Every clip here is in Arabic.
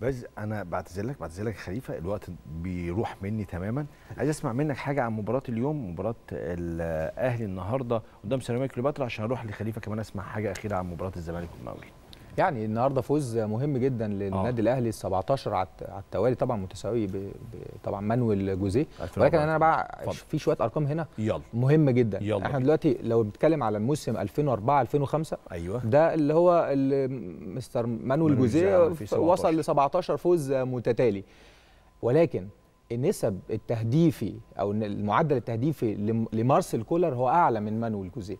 بس انا بعتذر لك بعتذر لك خليفه الوقت بيروح مني تماما عايز اسمع منك حاجه عن مباراه اليوم مباراه الاهلي النهارده قدام سيراميكا كليوباترا عشان اروح لخليفه كمان اسمع حاجه اخيره عن مباراه الزمالك والمقاولين يعني النهارده فوز مهم جدا للنادي آه. الاهلي 17 على التوالي طبعا متساوي طبعا مانويل جوزيه ولكن انا بقى في شويه ارقام هنا يلا. مهمه جدا يلا احنا دلوقتي لو بنتكلم على الموسم 2004 2005 ايوه ده اللي هو اللي مستر مانويل جوزيه وصل ل 17 فوز متتالي ولكن نسب التهديفي او المعدل التهديفي لمارسيل كولر هو اعلى من مانويل جوزيه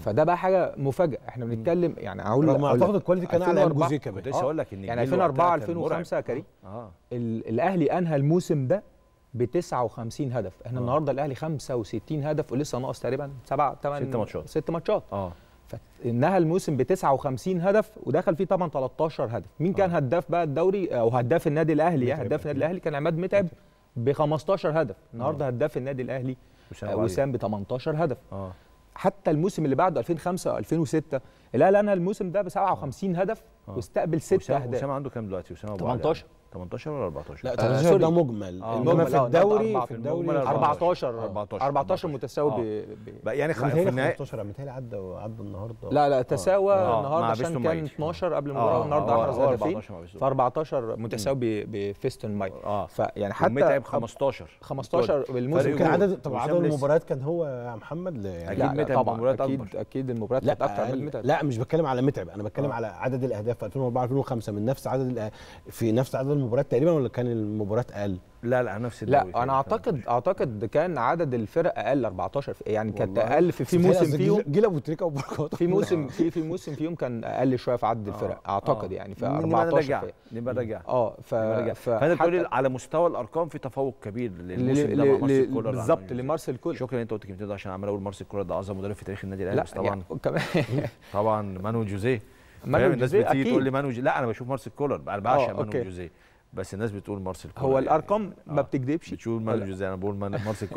فده بقى حاجه مفاجاه احنا بنتكلم يعني هقول رغم اعتقد الكواليتي كان اعلى من جوزيه كمان لسه آه. اقول لك ان يعني 2004 2005 يا كريم آه. آه. الاهلي انهى الموسم ده ب 59 هدف احنا آه. النهارده الاهلي 65 هدف ولسه ناقص تقريبا 7 8 ست ماتشات ست ماتشات اه فانهى الموسم ب 59 هدف ودخل فيه طبعا 13 هدف مين كان آه. هداف بقى الدوري او هداف النادي الاهلي يعني هداف النادي الاهلي كان عماد متعب ب 15 هدف النهارده هداف النادي الاهلي آه، وسام ب 18 هدف أوه. حتى الموسم اللي بعده 2005 و2006 الاهلي انا الموسم ده ب 57 هدف آه. واستقبل ست اهداف وسام عنده كام دلوقتي وسام 18 18 ولا 14 لا 18 آه، ده مجمل آه المجمل في الدوري في الدوري 14 14 14 متساوي آه. ب... يعني خ... في النهايه 15 متهيألي عدى عدى النهارده لا لا تساوى النهارده عشان كان 12 قبل المباراه والنهارده 10 هدفين ف 14 متساوي بفيستون مايك اه فيعني حتى متعب 15 15 بالموسم كان عدد طب عدد المباريات كان هو يا محمد يعني اكيد متعب المباريات اكيد اكيد المباريات كانت اكتر من متعب لا مش بتكلم على متعب انا بتكلم على عدد الاهداف في 2004 2005 من نفس عدد في نفس عدد المباريات تقريبا ولا كان المباريات اقل؟ لا لا نفس لا انا اعتقد اعتقد كان عدد الفرق اقل 14 يعني كانت اقل في, في موسم فيهم جيل ابو تريكه وبركات في موسم في في موسم فيهم كان اقل شويه في عدد آه، الفرق آه اعتقد آه يعني في 14 نبقى نرجع اه ف فانا بتقول على مستوى الارقام في تفوق كبير للموسم ده مع مارسيل كولر بالظبط لمارسيل كولر شكرا انت قلت الكلمتين عشان عمال اقول مارسيل كولر ده اعظم مدرب في تاريخ النادي الاهلي يعني طبعا طبعا مانويل جوزيه مانو الناس بتيجي تقول لي مانو لا انا بشوف مارسيل كولر انا بعشق آه، مانو جوزيه بس الناس بتقول مارسيل كولر هو الارقام يعني. ما آه. بتكذبش بتقول مانو جوزيه انا بقول مارسيل كولر